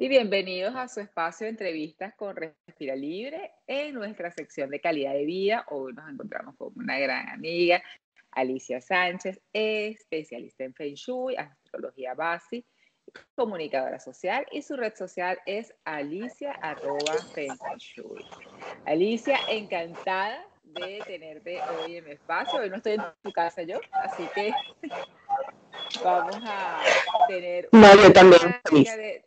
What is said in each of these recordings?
Y bienvenidos a su espacio de entrevistas con Respira Libre en nuestra sección de calidad de vida. Hoy nos encontramos con una gran amiga, Alicia Sánchez, especialista en Feng Shui, astrología básica, comunicadora social y su red social es alicia Alicia, encantada de tenerte hoy en mi espacio. Hoy no estoy en tu casa yo, así que vamos a tener... una De,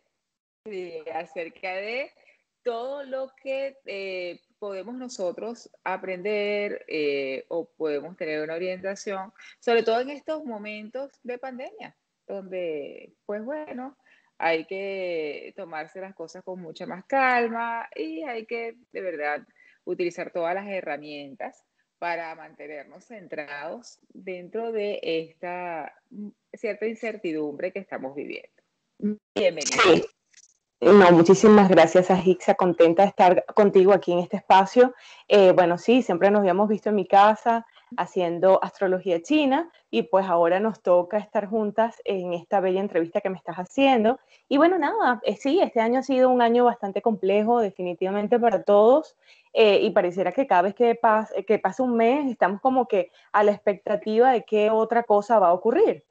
acerca de todo lo que eh, podemos nosotros aprender eh, o podemos tener una orientación, sobre todo en estos momentos de pandemia, donde, pues bueno, hay que tomarse las cosas con mucha más calma y hay que de verdad utilizar todas las herramientas para mantenernos centrados dentro de esta mm, cierta incertidumbre que estamos viviendo. Bienvenido. No, muchísimas gracias a Hixa, contenta de estar contigo aquí en este espacio. Eh, bueno, sí, siempre nos habíamos visto en mi casa haciendo astrología china y pues ahora nos toca estar juntas en esta bella entrevista que me estás haciendo. Y bueno, nada, eh, sí, este año ha sido un año bastante complejo definitivamente para todos eh, y pareciera que cada vez que, que pasa un mes estamos como que a la expectativa de qué otra cosa va a ocurrir.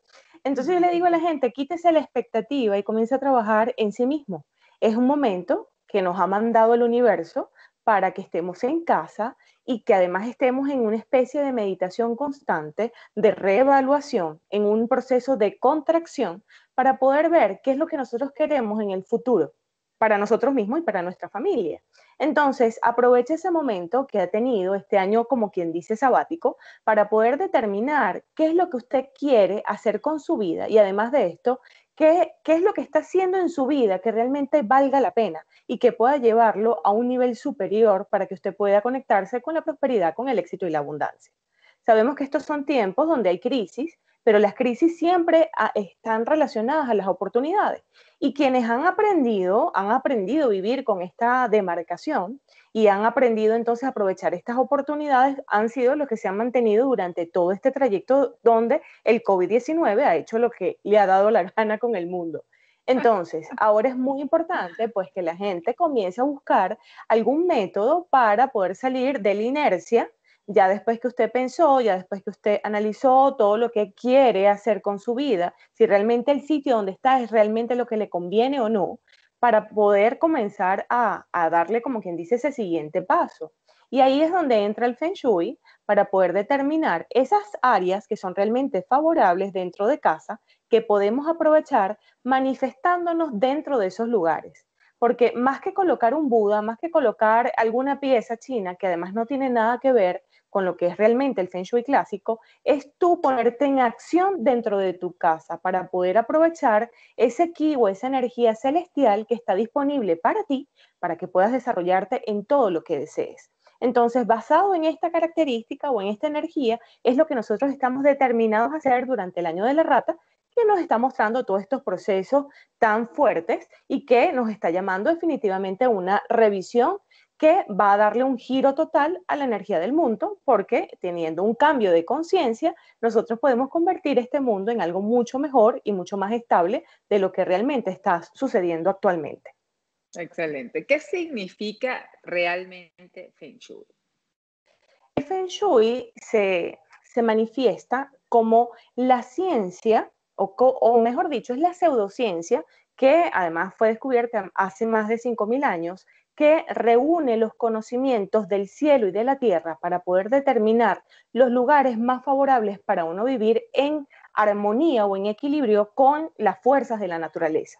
Entonces yo le digo a la gente, quítese la expectativa y comience a trabajar en sí mismo es un momento que nos ha mandado el universo para que estemos en casa y que además estemos en una especie de meditación constante, de reevaluación, en un proceso de contracción para poder ver qué es lo que nosotros queremos en el futuro para nosotros mismos y para nuestra familia. Entonces, aproveche ese momento que ha tenido este año, como quien dice, sabático, para poder determinar qué es lo que usted quiere hacer con su vida y además de esto, ¿Qué, es lo que está haciendo en su vida que realmente valga la pena y que pueda llevarlo a un nivel superior para que usted pueda conectarse con la prosperidad, con el éxito y la abundancia. Sabemos que estos son tiempos donde hay crisis, pero las crisis siempre ah, están relacionadas a las oportunidades. Y quienes han aprendido, han aprendido a vivir con esta demarcación y han aprendido entonces a aprovechar estas oportunidades, han sido los que se han mantenido durante todo este trayecto donde el COVID-19 ha hecho lo que le ha dado la gana con el mundo. Entonces, ahora es muy importante pues que la gente comience a buscar algún método para poder salir de la inercia ya después que usted pensó, ya después que usted analizó todo lo que quiere hacer con su vida, si realmente el sitio donde está es realmente lo que le conviene o no, para poder comenzar a, a darle, como quien dice, ese siguiente paso. Y ahí es donde entra el Feng Shui para poder determinar esas áreas que son realmente favorables dentro de casa que podemos aprovechar manifestándonos dentro de esos lugares. Porque más que colocar un Buda, más que colocar alguna pieza china que además no tiene nada que ver, con lo que es realmente el Feng Shui clásico, es tú ponerte en acción dentro de tu casa para poder aprovechar ese ki o esa energía celestial que está disponible para ti, para que puedas desarrollarte en todo lo que desees. Entonces, basado en esta característica o en esta energía, es lo que nosotros estamos determinados a hacer durante el año de la rata, que nos está mostrando todos estos procesos tan fuertes y que nos está llamando definitivamente a una revisión que va a darle un giro total a la energía del mundo, porque teniendo un cambio de conciencia, nosotros podemos convertir este mundo en algo mucho mejor y mucho más estable de lo que realmente está sucediendo actualmente. Excelente. ¿Qué significa realmente Feng Shui? El Feng Shui se, se manifiesta como la ciencia, o, o mejor dicho, es la pseudociencia que además fue descubierta hace más de 5.000 años, que reúne los conocimientos del cielo y de la tierra para poder determinar los lugares más favorables para uno vivir en armonía o en equilibrio con las fuerzas de la naturaleza.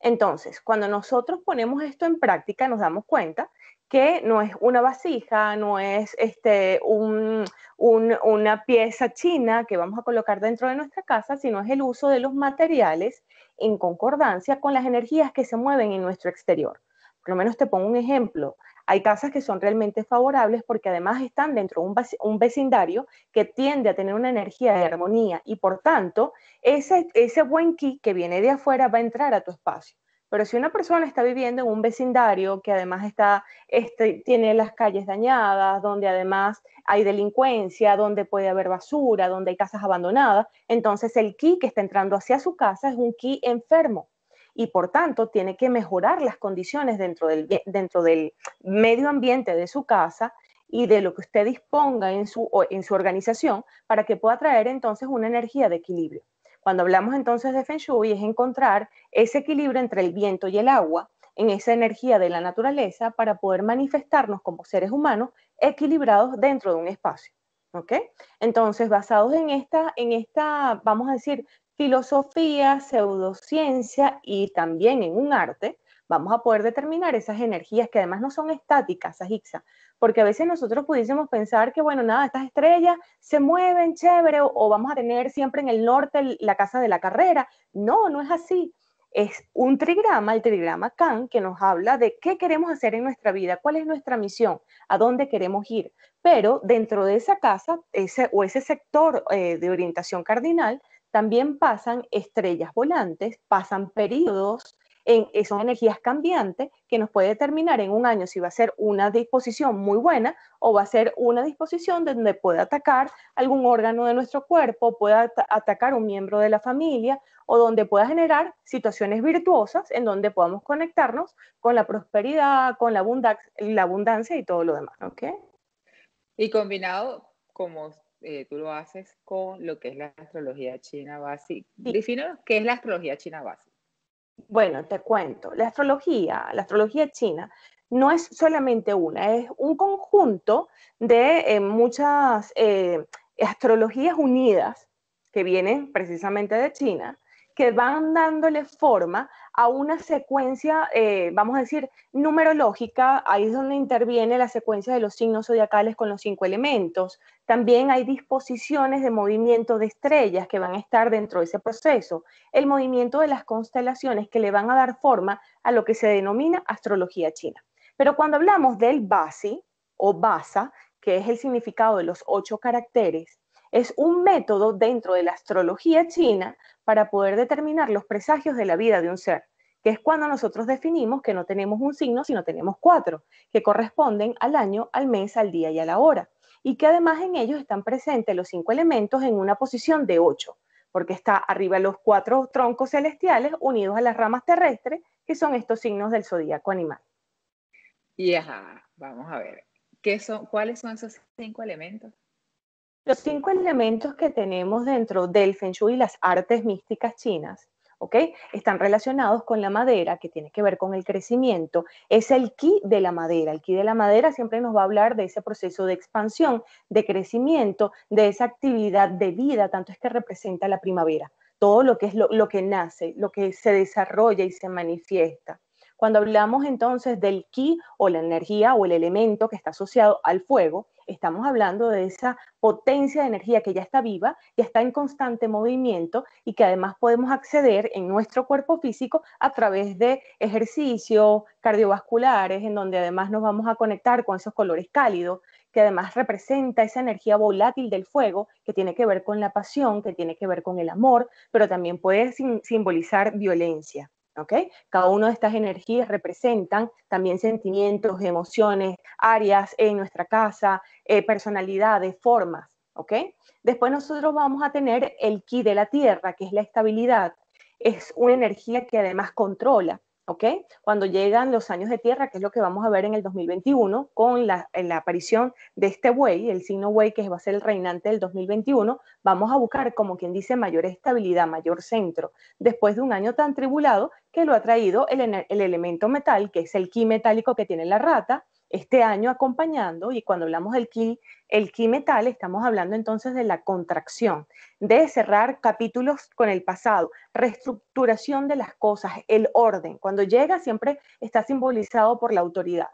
Entonces, cuando nosotros ponemos esto en práctica, nos damos cuenta que no es una vasija, no es este, una pieza china que vamos a colocar dentro de nuestra casa, sino es el uso de los materiales en concordancia con las energías que se mueven en nuestro exterior por lo menos te pongo un ejemplo, hay casas que son realmente favorables porque además están dentro de un, vecindario que tiende a tener una energía de armonía y por tanto ese, ese buen ki que viene de afuera va a entrar a tu espacio. Pero si una persona está viviendo en un vecindario que además está, este, tiene las calles dañadas, donde además hay delincuencia, donde puede haber basura, donde hay casas abandonadas, entonces el ki que está entrando hacia su casa es un ki enfermo y por tanto tiene que mejorar las condiciones dentro del, dentro del medio ambiente de su casa y de lo que usted disponga en su, en su organización para que pueda traer entonces una energía de equilibrio. Cuando hablamos entonces de Feng Shui es encontrar ese equilibrio entre el viento y el agua en esa energía de la naturaleza para poder manifestarnos como seres humanos equilibrados dentro de un espacio. ¿Ok? Entonces, basados en esta, en esta, vamos a decir, filosofía, pseudociencia y también en un arte, vamos a poder determinar esas energías que además no son estáticas, esas porque a veces nosotros pudiésemos pensar que, bueno, nada, estas estrellas se mueven chévere o, vamos a tener siempre en el norte la casa de la carrera. No, no es así. Es un trigrama, el trigrama Khan, que nos habla de qué queremos hacer en nuestra vida, cuál es nuestra misión, a dónde queremos ir. Pero dentro de esa casa ese, o ese sector eh, de orientación cardinal, también pasan estrellas volantes, pasan periodos, en, esas eh, energías cambiantes que nos puede determinar en un año si va a ser una disposición muy buena o va a ser una disposición donde puede atacar algún órgano de nuestro cuerpo, pueda atacar un miembro de la familia o donde pueda generar situaciones virtuosas en donde podamos conectarnos con la prosperidad, con la, abundancia, y todo lo demás. ¿okay? Y combinado, como eh, tú lo haces con lo que es la astrología china básica. qué es la astrología china básica. Bueno, te cuento. La astrología, la astrología china no es solamente una, es un conjunto de eh, muchas eh, astrologías unidas que vienen precisamente de China, que van dándole forma a una secuencia, eh, vamos a decir, numerológica, ahí es donde interviene la secuencia de los signos zodiacales con los cinco elementos. También hay disposiciones de movimiento de estrellas que van a estar dentro de ese proceso, el movimiento de las constelaciones que le van a dar forma a lo que se denomina astrología china. Pero cuando hablamos del basi o basa, que es el significado de los ocho caracteres, es un método dentro de la astrología china para poder determinar los presagios de la vida de un ser, que es cuando nosotros definimos que no tenemos un signo, sino tenemos cuatro, que corresponden al año, al mes, al día y a la hora, y que además en ellos están presentes los cinco elementos en una posición de ocho, porque está arriba los cuatro troncos celestiales unidos a las ramas terrestres, que son estos signos del zodíaco animal. Y ajá, vamos a ver, ¿cuáles son esos cinco elementos? Los cinco elementos que tenemos dentro del Feng Shui y las artes místicas chinas, ¿ok? Están relacionados con la madera, que tiene que ver con el crecimiento. Es el ki de la madera. El ki de la madera siempre nos va a hablar de ese proceso de expansión, de crecimiento, de esa actividad de vida, tanto es que representa la primavera. Todo lo que es lo que nace, lo que se desarrolla y se manifiesta. Cuando hablamos entonces del ki o la energía o el elemento que está asociado al fuego, estamos hablando de esa potencia de energía que ya está viva, ya está en constante movimiento y que además podemos acceder en nuestro cuerpo físico a través de ejercicios cardiovasculares, en donde además nos vamos a conectar con esos colores cálidos, que además representa esa energía volátil del fuego, que tiene que ver con la pasión, que tiene que ver con el amor, pero también puede simbolizar violencia. ¿ok? Cada una de estas energías representan también sentimientos, emociones, áreas en nuestra casa, eh, personalidades, formas, ¿ok? Después nosotros vamos a tener el ki de la tierra, que es la estabilidad. Es una energía que además controla, ¿ok? Cuando llegan los años de tierra, que es lo que vamos a ver en el 2021, con la, la aparición de este buey, el signo buey que va a ser el reinante del 2021, vamos a buscar, como quien dice, mayor estabilidad, mayor centro, después de un año tan tribulado que lo ha traído el, elemento metal, que es el ki metálico que tiene la rata, este año acompañando, y cuando hablamos del ki, el ki metal, estamos hablando entonces de la contracción, de cerrar capítulos con el pasado, reestructuración de las cosas, el orden. Cuando llega siempre está simbolizado por la autoridad.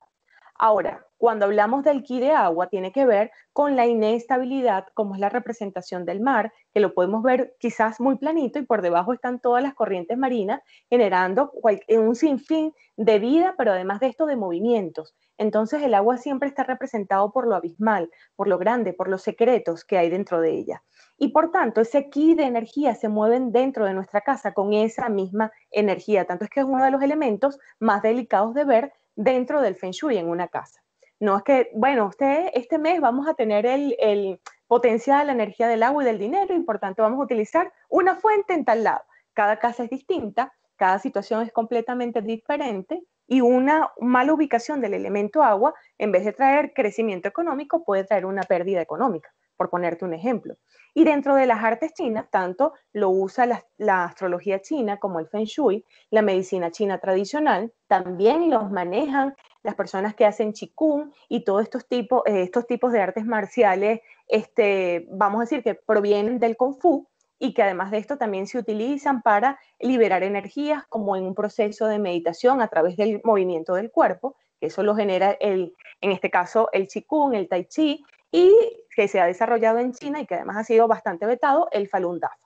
Ahora, cuando hablamos del ki de agua, tiene que ver con la inestabilidad, como es la representación del mar, que lo podemos ver quizás muy planito y por debajo están todas las corrientes marinas generando eh, un sinfín de vida, pero además de esto de movimientos. Entonces el agua siempre está representado por lo abismal, por lo grande, por los secretos que hay dentro de ella. Y por tanto, ese ki de energía se mueve dentro de nuestra casa con esa misma energía. Tanto es que es uno de los elementos más delicados de ver dentro del feng shui en una casa. No es que, bueno, usted, este mes vamos a tener el, el de la energía del agua y del dinero, y por tanto vamos a utilizar una fuente en tal lado. Cada casa es distinta, cada situación es completamente diferente y una mala ubicación del elemento agua, en vez de traer crecimiento económico, puede traer una pérdida económica, por ponerte un ejemplo. Y dentro de las artes chinas, tanto lo usa la astrología china como el feng shui, la medicina china tradicional, también los manejan las personas que hacen chikung y todos estos, tipos, eh, estos tipos de artes marciales, este, vamos a decir que provienen del kung fu y que además de esto también se utilizan para liberar energías como en un proceso de meditación a través del movimiento del cuerpo, que eso lo genera el, en este caso el chikung, el tai chi, y que se ha desarrollado en China y que además ha sido bastante vetado, el Falun Dafa.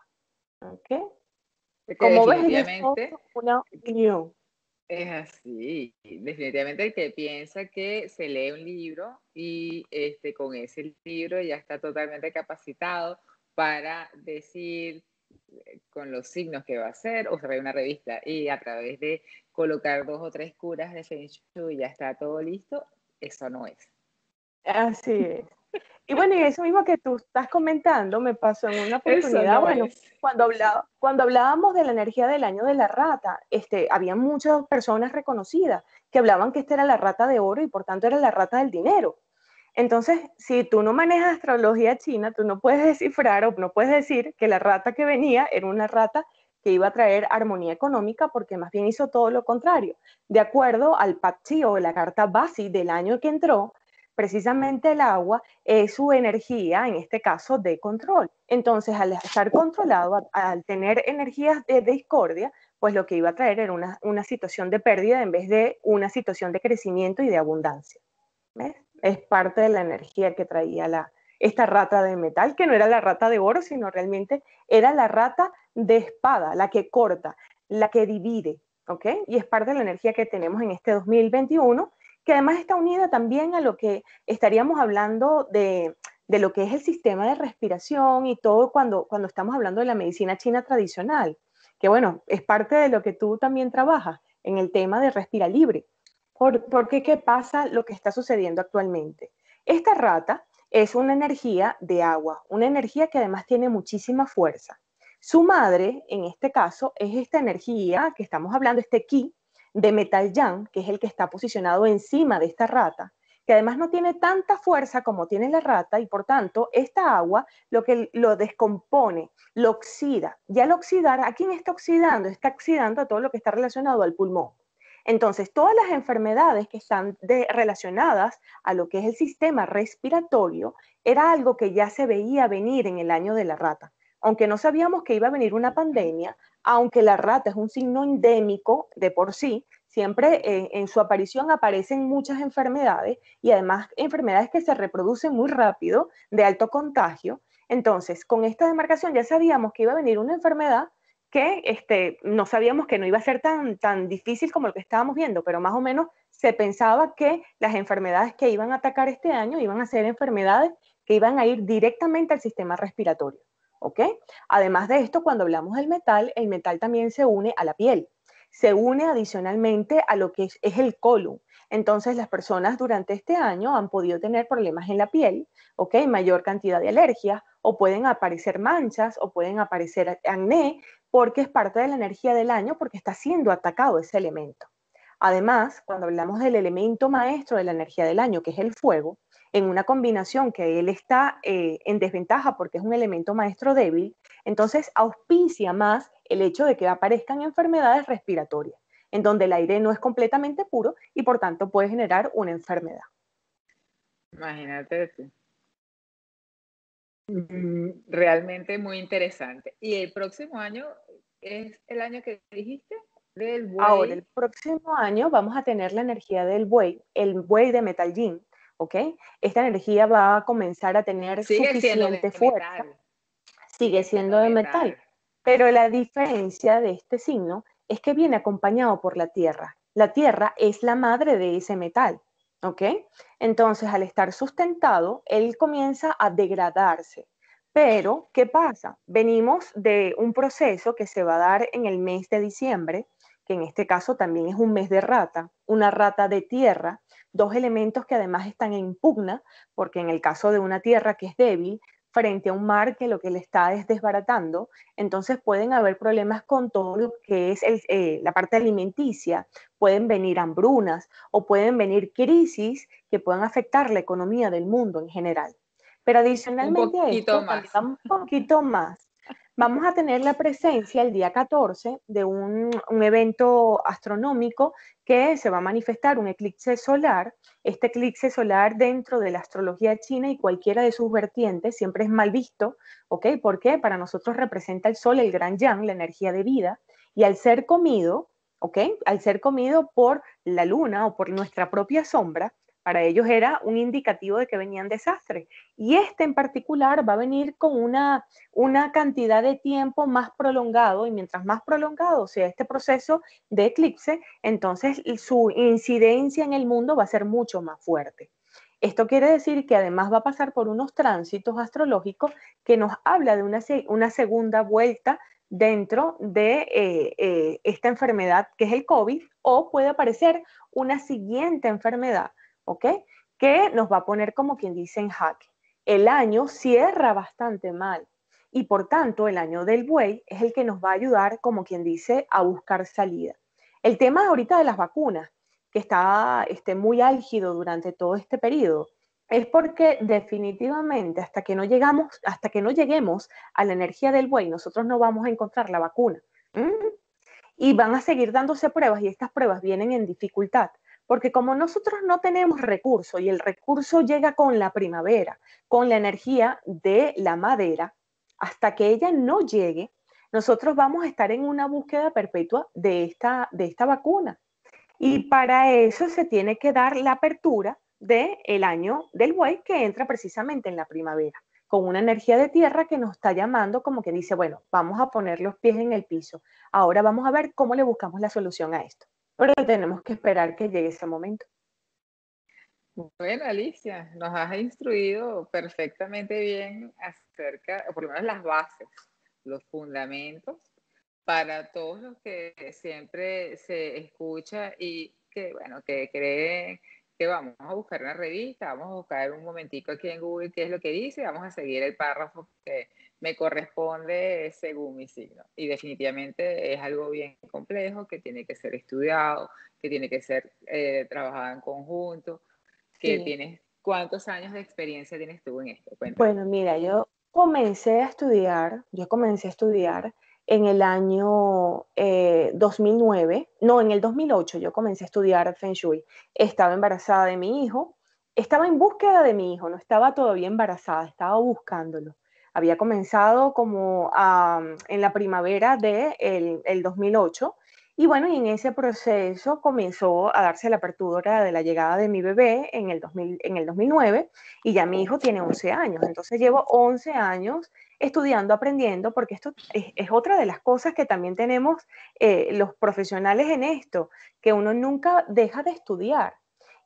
¿Okay? Como ves, es una opinión. Es así, definitivamente el que piensa que se lee un libro y este, con ese libro ya está totalmente capacitado para decir eh, con los signos que va a ser o se ve una revista y a través de colocar dos o tres curas de Feng y ya está todo listo, eso no es. Así es. Y bueno, y eso mismo que tú estás comentando me pasó en una oportunidad, bueno, cuando, hablábamos de la energía del año de la rata, este, había muchas personas reconocidas que hablaban que esta era la rata de oro y por tanto era la rata del dinero. Entonces, si tú no manejas astrología china, tú no puedes descifrar o no puedes decir que la rata que venía era una rata que iba a traer armonía económica, porque más bien hizo todo lo contrario. De acuerdo al Pachi o la carta Basi del año que entró, precisamente el agua es su energía, en este caso, de control. Entonces, al estar controlado, al tener energías de discordia, pues lo que iba a traer era una, situación de pérdida en vez de una situación de crecimiento y de abundancia. Es parte de la energía que traía esta rata de metal, que no era la rata de oro, sino realmente era la rata de espada, la que corta, la que divide, ¿ok? Y es parte de la energía que tenemos en este 2021 que además está unida también a lo que estaríamos hablando de, lo que es el sistema de respiración y todo cuando, cuando estamos hablando de la medicina china tradicional, que bueno, es parte de lo que tú también trabajas en el tema de respira libre. ¿Por, porque qué pasa lo que está sucediendo actualmente? Esta rata es una energía de agua, una energía que además tiene muchísima fuerza. Su madre, en este caso, es esta energía que estamos hablando, este ki, de Metal yang, que es el que está posicionado encima de esta rata, que además no tiene tanta fuerza como tiene la rata y por tanto esta agua lo que lo descompone, lo oxida. Y al oxidar, ¿a quién está oxidando? Está oxidando a todo lo que está relacionado al pulmón. Entonces, todas las enfermedades que están relacionadas a lo que es el sistema respiratorio era algo que ya se veía venir en el año de la rata. Aunque no sabíamos que iba a venir una pandemia, aunque la rata es un signo endémico de por sí, siempre en, su aparición aparecen muchas enfermedades y además enfermedades que se reproducen muy rápido, de alto contagio. Entonces, con esta demarcación ya sabíamos que iba a venir una enfermedad que este, no sabíamos que no iba a ser tan difícil como lo que estábamos viendo, pero más o menos se pensaba que las enfermedades que iban a atacar este año iban a ser enfermedades que iban a ir directamente al sistema respiratorio. ¿ok? Además de esto, cuando hablamos del metal, el metal también se une a la piel, se une adicionalmente a lo que es, el colon. Entonces, las personas durante este año han podido tener problemas en la piel, ¿ok? Mayor cantidad de alergias, o pueden aparecer manchas, o pueden aparecer acné, porque es parte de la energía del año, porque está siendo atacado ese elemento. Además, cuando hablamos del elemento maestro de la energía del año, que es el fuego, en una combinación que él está eh, en desventaja porque es un elemento maestro débil, entonces auspicia más el hecho de que aparezcan enfermedades respiratorias, en donde el aire no es completamente puro y por tanto puede generar una enfermedad. Imagínate. eso. Mm, realmente muy interesante. ¿Y el próximo año es el año que dijiste? Del Ahora, el próximo año vamos a tener la energía del buey, el buey de Metal yin, esta energía va a comenzar a tener suficiente fuerza. Sigue siendo de metal. Pero la diferencia de este signo es que viene acompañado por la Tierra. La Tierra es la madre de ese metal, ¿ok? Entonces, al estar sustentado, él comienza a degradarse. Pero, ¿qué pasa? Venimos de un proceso que se va a dar en el mes de diciembre, que en este caso también es un mes de rata, una rata de tierra, dos elementos que además están en pugna, porque en el caso de una tierra que es débil, frente a un mar que lo que le está es desbaratando, entonces pueden haber problemas con todo lo que es eh, la parte alimenticia, pueden venir hambrunas o pueden venir crisis que puedan afectar la economía del mundo en general. Pero adicionalmente un poquito esto, más. un poquito más, vamos a tener la presencia el día 14 de un, evento astronómico que se va a manifestar, un eclipse solar. Este eclipse solar dentro de la astrología china y cualquiera de sus vertientes siempre es mal visto, ¿ok? Porque para nosotros representa el sol, el gran yang, la energía de vida, y al ser comido, ¿ok? Al ser comido por la luna o por nuestra propia sombra, para ellos era un indicativo de que venían desastres. Y este en particular va a venir con una, una cantidad de tiempo más prolongado y mientras más prolongado sea este proceso de eclipse, entonces su incidencia en el mundo va a ser mucho más fuerte. Esto quiere decir que además va a pasar por unos tránsitos astrológicos que nos habla de una, una segunda vuelta dentro de eh, eh, esta enfermedad que es el COVID o puede aparecer una siguiente enfermedad ¿ok? Que nos va a poner como quien dice en jaque. El año cierra bastante mal y por tanto el año del buey es el que nos va a ayudar, como quien dice, a buscar salida. El tema ahorita de las vacunas, que está este, muy álgido durante todo este periodo, es porque definitivamente hasta que no llegamos, hasta que no lleguemos a la energía del buey, nosotros no vamos a encontrar la vacuna. ¿Mm? Y van a seguir dándose pruebas y estas pruebas vienen en dificultad. Porque como nosotros no tenemos recurso y el recurso llega con la primavera, con la energía de la madera, hasta que ella no llegue, nosotros vamos a estar en una búsqueda perpetua de esta, de esta vacuna. Y para eso se tiene que dar la apertura del el año del buey que entra precisamente en la primavera, con una energía de tierra que nos está llamando como que dice, bueno, vamos a poner los pies en el piso, ahora vamos a ver cómo le buscamos la solución a esto pero tenemos que esperar que llegue ese momento. Bueno, Alicia, nos has instruido perfectamente bien acerca, o por lo menos las bases, los fundamentos para todos los que siempre se escucha y que, bueno, que creen que vamos a buscar una revista, vamos a buscar un momentico aquí en Google qué es lo que dice, vamos a seguir el párrafo que me corresponde según mi signo. Y definitivamente es algo bien complejo que tiene que ser estudiado, que tiene que ser eh, trabajado en conjunto, que tienes, ¿cuántos años de experiencia tienes tú en esto? Bueno, mira, yo comencé a estudiar, yo comencé a estudiar en el año 2009, eh, no, en el 2008 yo comencé a estudiar Feng Shui. Estaba embarazada de mi hijo, estaba en búsqueda de mi hijo, no estaba todavía embarazada, estaba buscándolo. Había comenzado como en la primavera del de el 2008 y bueno, y en ese proceso comenzó a darse la apertura de la llegada de mi bebé en el, 2000, en el 2009 y ya mi hijo tiene 11 años. Entonces llevo 11 años estudiando, aprendiendo, porque esto es, otra de las cosas que también tenemos eh, los profesionales en esto, que uno nunca deja de estudiar.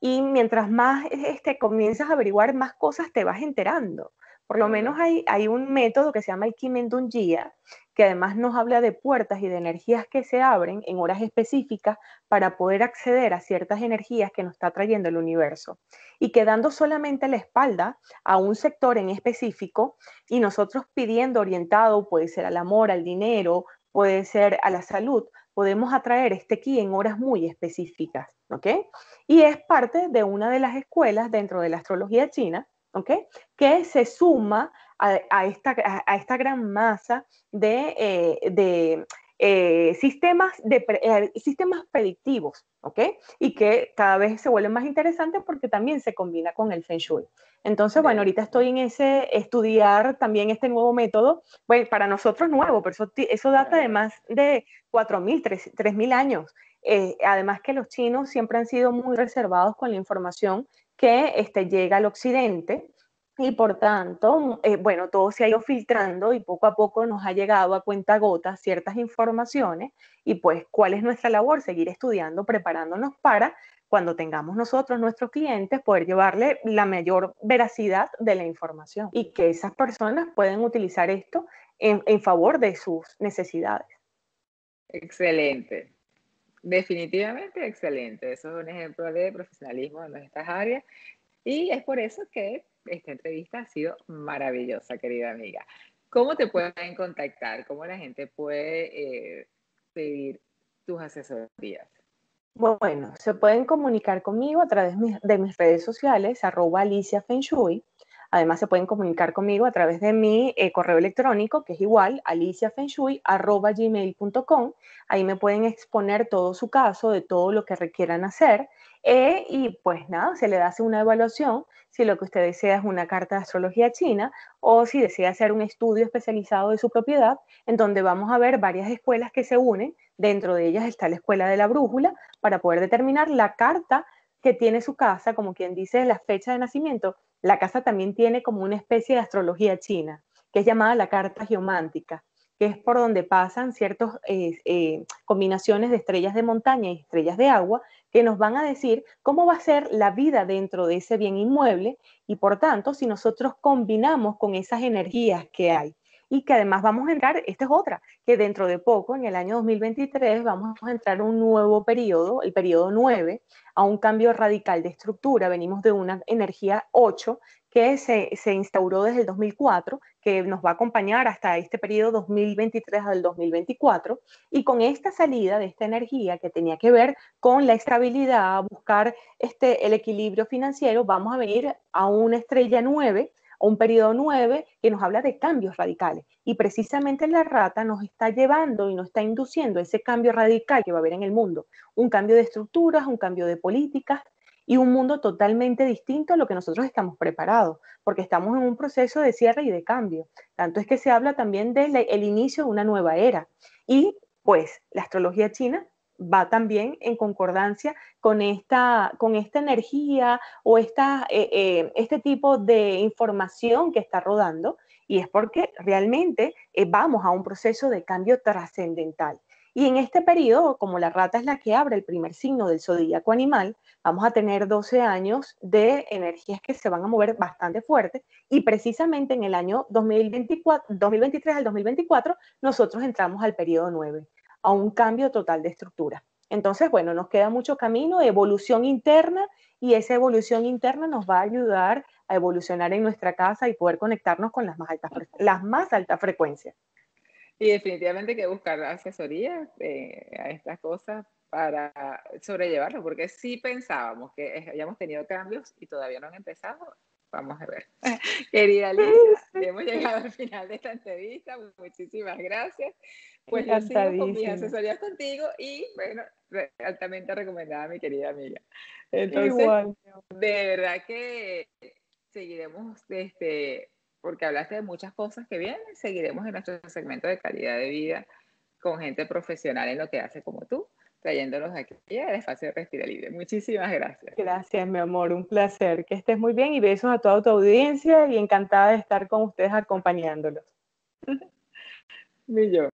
Y mientras más este, comienzas a averiguar, más cosas te vas enterando. Por lo menos hay, hay un método que se llama el Kimendungia, que además nos habla de puertas y de energías que se abren en horas específicas para poder acceder a ciertas energías que nos está trayendo el universo. Y quedando solamente la espalda a un sector en específico y nosotros pidiendo orientado, puede ser al amor, al dinero, puede ser a la salud, podemos atraer este ki en horas muy específicas, ¿ok? Y es parte de una de las escuelas dentro de la astrología china ¿ok? Que se suma a, a, esta, a esta, gran masa de, eh, de eh, sistemas, de, eh, sistemas predictivos, ¿ok? Y que cada vez se vuelven más interesantes porque también se combina con el Feng Shui. Entonces, bueno, ahorita estoy en ese, estudiar también este nuevo método, bueno, para nosotros nuevo, pero eso, eso data de más de 4.000, 3.000 años eh, además que los chinos siempre han sido muy reservados con la información que este, llega al occidente y por tanto, eh, bueno, todo se ha ido filtrando y poco a poco nos ha llegado a cuenta gota ciertas informaciones y pues cuál es nuestra labor, seguir estudiando, preparándonos para cuando tengamos nosotros nuestros clientes poder llevarle la mayor veracidad de la información y que esas personas pueden utilizar esto en favor de sus necesidades. Excelente. Definitivamente excelente. Eso es un ejemplo de profesionalismo en estas áreas. Y es por eso que esta entrevista ha sido maravillosa, querida amiga. ¿Cómo te pueden contactar? ¿Cómo la gente puede pedir eh, tus asesorías? Bueno, se pueden comunicar conmigo a través de mis, redes sociales, arroba Alicia Además, se pueden comunicar conmigo a través de mi eh, correo electrónico, que es igual, aliciafenshui.com. Ahí me pueden exponer todo su caso, de todo lo que requieran hacer. Eh, y pues nada, se le hace una evaluación si lo que usted desea es una carta de astrología china o si desea hacer un estudio especializado de su propiedad, en donde vamos a ver varias escuelas que se unen. Dentro de ellas está la escuela de la brújula para poder determinar la carta que tiene su casa, como quien dice la fecha de nacimiento, la casa también tiene como una especie de astrología china, que es llamada la carta geomántica, que es por donde pasan ciertas eh, combinaciones de estrellas de montaña y estrellas de agua que nos van a decir cómo va a ser la vida dentro de ese bien inmueble y por tanto si nosotros combinamos con esas energías que hay y que además vamos a entrar, esta es otra, que dentro de poco, en el año 2023, vamos a entrar un nuevo periodo, el periodo 9, a un cambio radical de estructura. Venimos de una energía 8 que se, se instauró desde el 2004, que nos va a acompañar hasta este periodo 2023 al 2024, y con esta salida de esta energía que tenía que ver con la estabilidad, buscar este, el equilibrio financiero, vamos a venir a una estrella 9 un periodo 9 que nos habla de cambios radicales. Y precisamente la rata nos está llevando y nos está induciendo ese cambio radical que va a haber en el mundo. Un cambio de estructuras, un cambio de políticas y un mundo totalmente distinto a lo que nosotros estamos preparados, porque estamos en un proceso de cierre y de cambio. Tanto es que se habla también del inicio de una nueva era. Y pues la astrología china va también en concordancia con esta, energía o eh, eh, este tipo de información que está rodando y es porque realmente eh, vamos a un proceso de cambio trascendental. Y en este periodo, como la rata es la que abre el primer signo del zodíaco animal, vamos a tener 12 años de energías que se van a mover bastante fuerte y precisamente en el año 2024, 2023 al 2024 nosotros entramos al periodo 9 a un cambio total de estructura. Entonces, bueno, nos queda mucho camino evolución interna y esa evolución interna nos va a ayudar a evolucionar en nuestra casa y poder conectarnos con las más altas, las más altas frecuencias. Y definitivamente hay que buscar asesoría eh, a estas cosas para sobrellevarlo, porque si pensábamos que habíamos tenido cambios y todavía no han empezado. Vamos a ver. Querida Alicia, hemos llegado al final de esta entrevista. Muchísimas gracias. Pues con mis asesorías contigo y bueno, altamente recomendada mi querida amiga. Entonces, de verdad que seguiremos, este, porque hablaste de muchas cosas que vienen, seguiremos en nuestro segmento de calidad de vida con gente profesional en lo que hace como tú, trayéndonos aquí al espacio de Respira Libre. Muchísimas gracias. Gracias, mi amor, un placer. Que estés muy bien y besos a toda tu audiencia y encantada de estar con ustedes acompañándolos. yo.